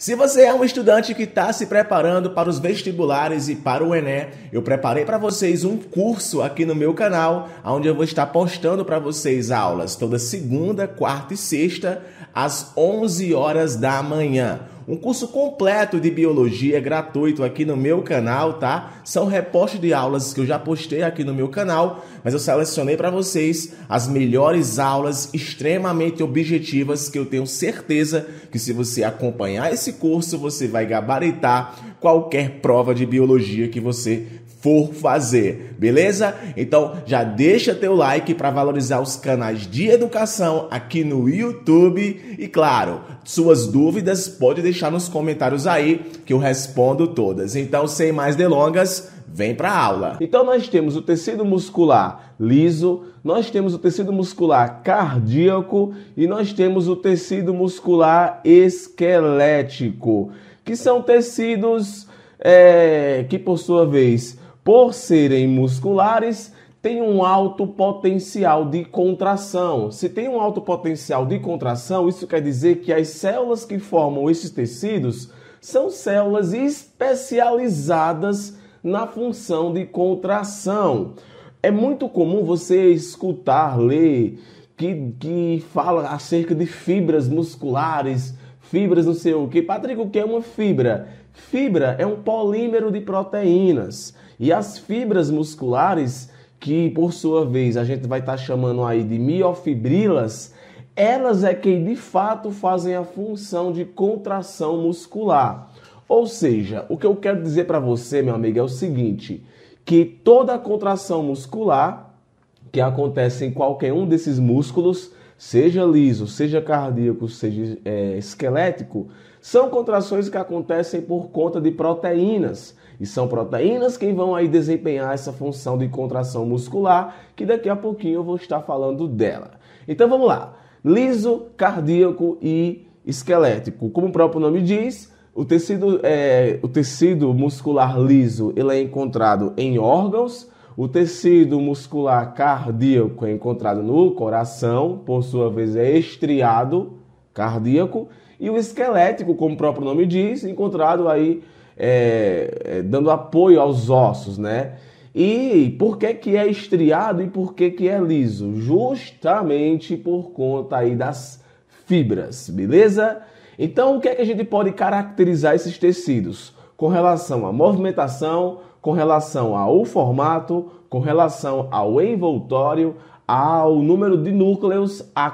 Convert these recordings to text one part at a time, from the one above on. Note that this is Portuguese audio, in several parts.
Se você é um estudante que está se preparando para os vestibulares e para o Enem, eu preparei para vocês um curso aqui no meu canal, onde eu vou estar postando para vocês aulas toda segunda, quarta e sexta, às 11 horas da manhã um curso completo de biologia é gratuito aqui no meu canal, tá? São repostos de aulas que eu já postei aqui no meu canal, mas eu selecionei para vocês as melhores aulas extremamente objetivas que eu tenho certeza que se você acompanhar esse curso, você vai gabaritar qualquer prova de biologia que você for fazer, beleza? Então já deixa teu like para valorizar os canais de educação aqui no YouTube e claro, suas dúvidas pode deixar nos comentários aí que eu respondo todas. Então sem mais delongas, vem para aula. Então nós temos o tecido muscular liso, nós temos o tecido muscular cardíaco e nós temos o tecido muscular esquelético, que são tecidos é, que por sua vez por serem musculares, tem um alto potencial de contração. Se tem um alto potencial de contração, isso quer dizer que as células que formam esses tecidos são células especializadas na função de contração. É muito comum você escutar, ler, que, que fala acerca de fibras musculares, fibras não sei o que. Patrick, o que é uma fibra? Fibra é um polímero de proteínas. E as fibras musculares, que por sua vez a gente vai estar tá chamando aí de miofibrilas, elas é quem de fato fazem a função de contração muscular. Ou seja, o que eu quero dizer para você, meu amigo, é o seguinte: que toda contração muscular que acontece em qualquer um desses músculos, seja liso, seja cardíaco, seja é, esquelético, são contrações que acontecem por conta de proteínas. E são proteínas que vão aí desempenhar essa função de contração muscular, que daqui a pouquinho eu vou estar falando dela. Então vamos lá. Liso, cardíaco e esquelético. Como o próprio nome diz, o tecido, é, o tecido muscular liso ele é encontrado em órgãos, o tecido muscular cardíaco é encontrado no coração, por sua vez é estriado cardíaco, e o esquelético, como o próprio nome diz, encontrado aí é, é, dando apoio aos ossos, né? E por que, que é estriado e por que, que é liso? Justamente por conta aí das fibras, beleza? Então, o que é que a gente pode caracterizar esses tecidos? Com relação à movimentação, com relação ao formato, com relação ao envoltório, ao número de núcleos, à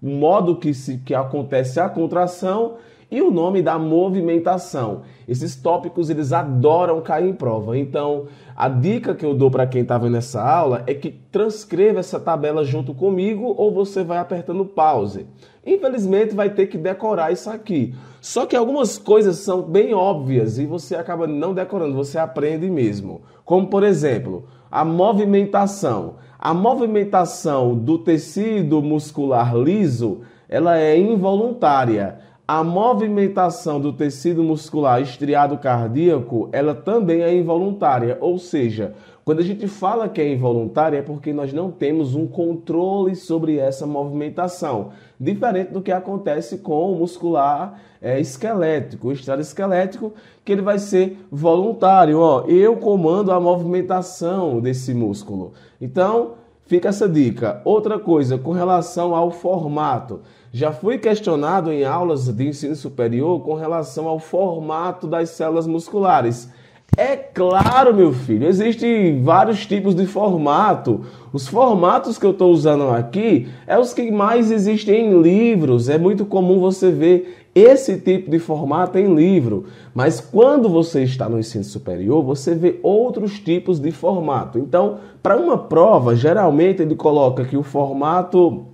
modo que, se, que acontece a contração e o nome da movimentação. Esses tópicos eles adoram cair em prova. Então, a dica que eu dou para quem tá estava nessa aula é que transcreva essa tabela junto comigo ou você vai apertando pause. Infelizmente, vai ter que decorar isso aqui. Só que algumas coisas são bem óbvias e você acaba não decorando, você aprende mesmo. Como, por exemplo, a movimentação. A movimentação do tecido muscular liso, ela é involuntária a movimentação do tecido muscular estriado cardíaco, ela também é involuntária, ou seja, quando a gente fala que é involuntária é porque nós não temos um controle sobre essa movimentação, diferente do que acontece com o muscular é, esquelético, o estrado esquelético, que ele vai ser voluntário, ó, eu comando a movimentação desse músculo. Então, Fica essa dica. Outra coisa, com relação ao formato. Já fui questionado em aulas de ensino superior com relação ao formato das células musculares. É claro, meu filho, existem vários tipos de formato. Os formatos que eu estou usando aqui é os que mais existem em livros. É muito comum você ver esse tipo de formato em livro, mas quando você está no ensino superior, você vê outros tipos de formato. Então, para uma prova, geralmente ele coloca que o formato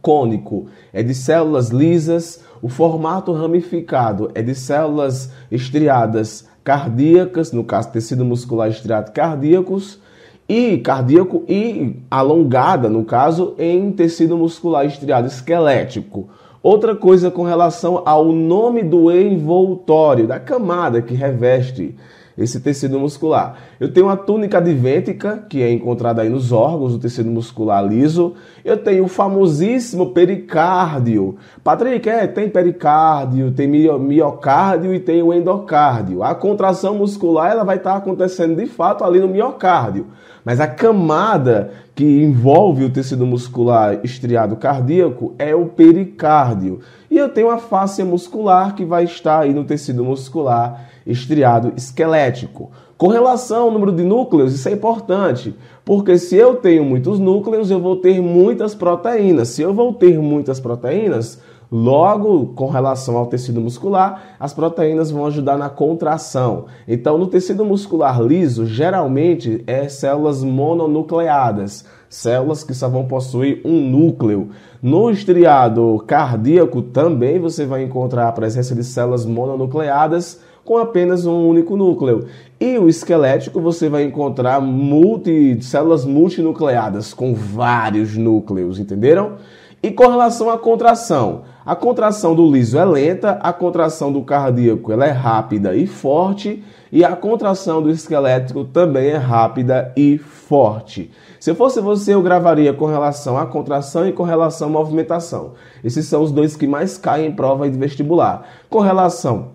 cônico é de células lisas, o formato ramificado é de células estriadas cardíacas, no caso tecido muscular estriado cardíacos, e cardíaco e alongada, no caso, em tecido muscular estriado esquelético. Outra coisa com relação ao nome do envoltório, da camada que reveste esse tecido muscular. Eu tenho a túnica advêntica, que é encontrada aí nos órgãos, o tecido muscular liso. Eu tenho o famosíssimo pericárdio. Patrick, é, tem pericárdio, tem miocárdio e tem o endocárdio. A contração muscular ela vai estar acontecendo de fato ali no miocárdio. Mas a camada que envolve o tecido muscular estriado cardíaco é o pericárdio. E eu tenho a fáscia muscular que vai estar aí no tecido muscular estriado esquelético. Com relação ao número de núcleos, isso é importante, porque se eu tenho muitos núcleos, eu vou ter muitas proteínas. Se eu vou ter muitas proteínas, Logo, com relação ao tecido muscular, as proteínas vão ajudar na contração. Então, no tecido muscular liso, geralmente é células mononucleadas, células que só vão possuir um núcleo. No estriado cardíaco também você vai encontrar a presença de células mononucleadas com apenas um único núcleo. E o esquelético você vai encontrar multi, células multinucleadas com vários núcleos, entenderam? E com relação à contração, a contração do liso é lenta, a contração do cardíaco ela é rápida e forte, e a contração do esquelético também é rápida e forte. Se eu fosse você, eu gravaria com relação à contração e com relação à movimentação. Esses são os dois que mais caem em prova de vestibular. Com relação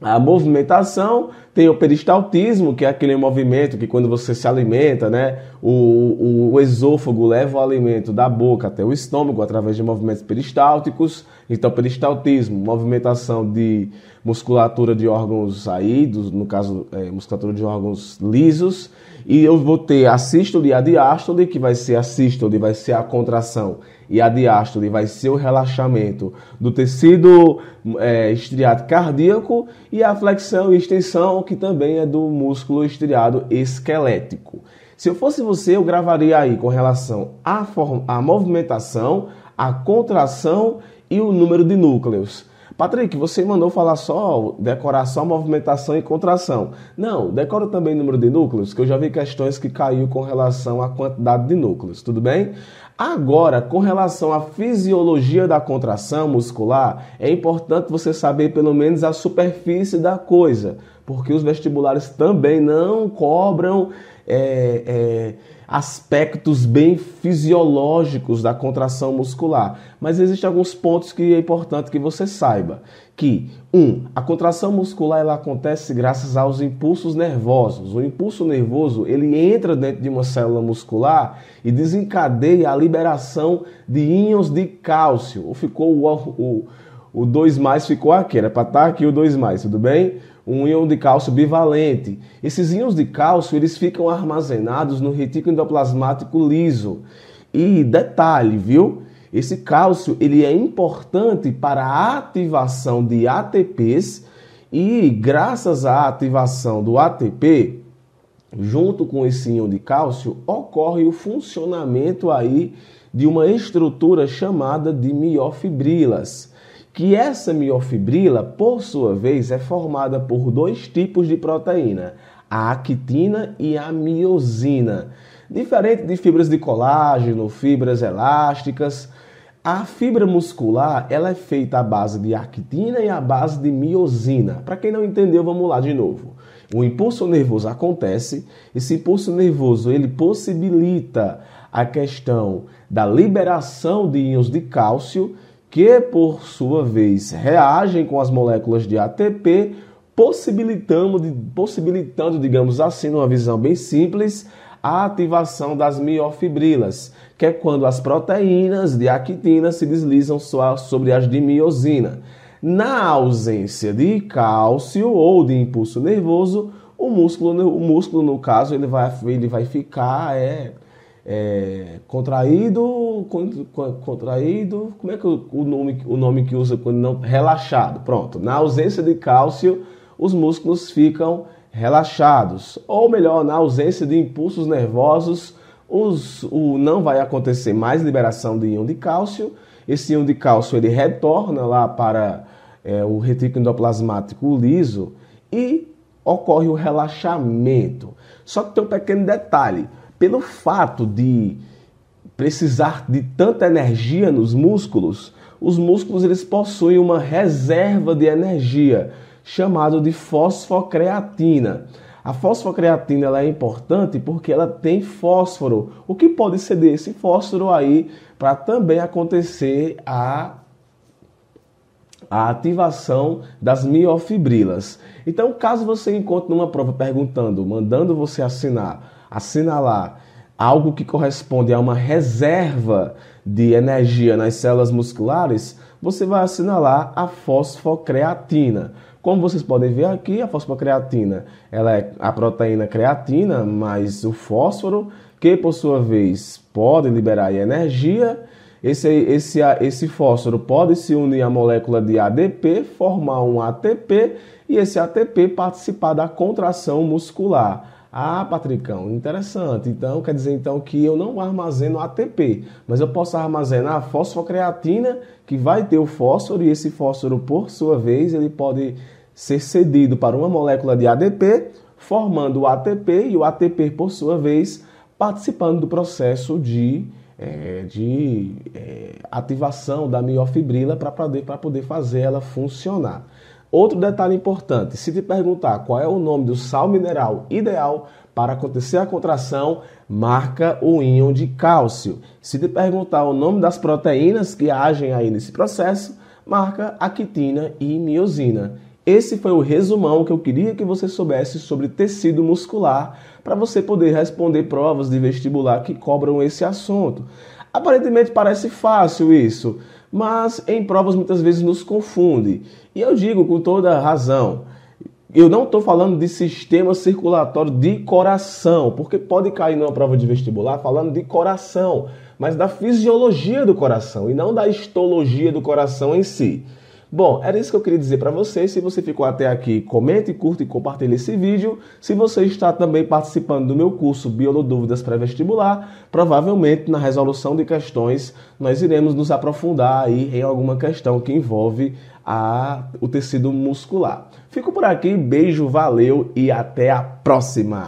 a movimentação tem o peristaltismo, que é aquele movimento que quando você se alimenta, né, o, o, o, esôfago leva o alimento da boca até o estômago através de movimentos peristálticos. Então, peristaltismo, movimentação de musculatura de órgãos saídos, no caso, é, musculatura de órgãos lisos. E eu vou ter a sístole e a diástole, que vai ser a sístole, vai ser a contração e a diástole vai ser o relaxamento do tecido é, estriado cardíaco e a flexão e extensão que também é do músculo estriado esquelético. Se eu fosse você, eu gravaria aí com relação à, forma, à movimentação, à contração e o número de núcleos. Patrick, você mandou falar só decoração, movimentação e contração. Não, decora também número de núcleos, que eu já vi questões que caiu com relação à quantidade de núcleos, tudo bem? Agora, com relação à fisiologia da contração muscular, é importante você saber pelo menos a superfície da coisa, porque os vestibulares também não cobram. É, é, aspectos bem fisiológicos da contração muscular, mas existem alguns pontos que é importante que você saiba, que um, a contração muscular ela acontece graças aos impulsos nervosos. O impulso nervoso, ele entra dentro de uma célula muscular e desencadeia a liberação de íons de cálcio. Ou ficou o, o, o 2 mais ficou aqui, era para estar tá aqui o 2 mais, tudo bem? um íon de cálcio bivalente. Esses íons de cálcio eles ficam armazenados no retículo endoplasmático liso. E detalhe, viu? Esse cálcio ele é importante para a ativação de ATPs e graças à ativação do ATP, junto com esse íon de cálcio, ocorre o funcionamento aí de uma estrutura chamada de miofibrilas que essa miofibrila, por sua vez, é formada por dois tipos de proteína, a actina e a miosina. Diferente de fibras de colágeno, fibras elásticas, a fibra muscular ela é feita à base de actina e à base de miosina. Para quem não entendeu, vamos lá de novo. O impulso nervoso acontece, esse impulso nervoso ele possibilita a questão da liberação de íons de cálcio que por sua vez reagem com as moléculas de ATP, possibilitando, possibilitando digamos assim, numa visão bem simples, a ativação das miofibrilas, que é quando as proteínas de actina se deslizam sobre as de miosina. Na ausência de cálcio ou de impulso nervoso, o músculo, o músculo no caso, ele vai, ele vai ficar é, é, contraído, contraído, como é que o, nome, o nome que usa quando não relaxado? Pronto. Na ausência de cálcio, os músculos ficam relaxados, ou melhor, na ausência de impulsos nervosos, os, o não vai acontecer mais liberação de íon de cálcio. Esse íon de cálcio ele retorna lá para é, o retículo endoplasmático liso e ocorre o relaxamento. Só que tem um pequeno detalhe pelo fato de precisar de tanta energia nos músculos, os músculos eles possuem uma reserva de energia chamado de fosfocreatina. A fosfocreatina ela é importante porque ela tem fósforo. O que pode ser desse fósforo aí para também acontecer a a ativação das miofibrilas. Então, caso você encontre numa prova perguntando, mandando você assinar assinalar algo que corresponde a uma reserva de energia nas células musculares, você vai assinalar a fosfocreatina. Como vocês podem ver aqui, a fosfocreatina ela é a proteína creatina mais o fósforo, que por sua vez pode liberar energia. Esse, esse, esse fósforo pode se unir à molécula de ADP, formar um ATP e esse ATP participar da contração muscular. Ah, Patricão, interessante. Então quer dizer então que eu não armazeno ATP, mas eu posso armazenar fosfocreatina, que vai ter o fósforo e esse fósforo por sua vez, ele pode ser cedido para uma molécula de ADP, formando o ATP e o ATP por sua vez participando do processo de é, de é, ativação da miofibrila para poder, poder fazer ela funcionar. Outro detalhe importante: se te perguntar qual é o nome do sal mineral ideal para acontecer a contração, marca o íon de cálcio. Se te perguntar o nome das proteínas que agem aí nesse processo, marca a quitina e miosina. Esse foi o resumão que eu queria que você soubesse sobre tecido muscular para você poder responder provas de vestibular que cobram esse assunto. Aparentemente parece fácil isso, mas em provas muitas vezes nos confunde. E eu digo com toda razão. Eu não estou falando de sistema circulatório de coração, porque pode cair numa prova de vestibular falando de coração, mas da fisiologia do coração e não da histologia do coração em si. Bom, era isso que eu queria dizer para vocês. Se você ficou até aqui, comente, curta e compartilhe esse vídeo. Se você está também participando do meu curso Biolodúvidas Pré-Vestibular, provavelmente na resolução de questões nós iremos nos aprofundar aí em alguma questão que envolve a, o tecido muscular. Fico por aqui, beijo, valeu e até a próxima!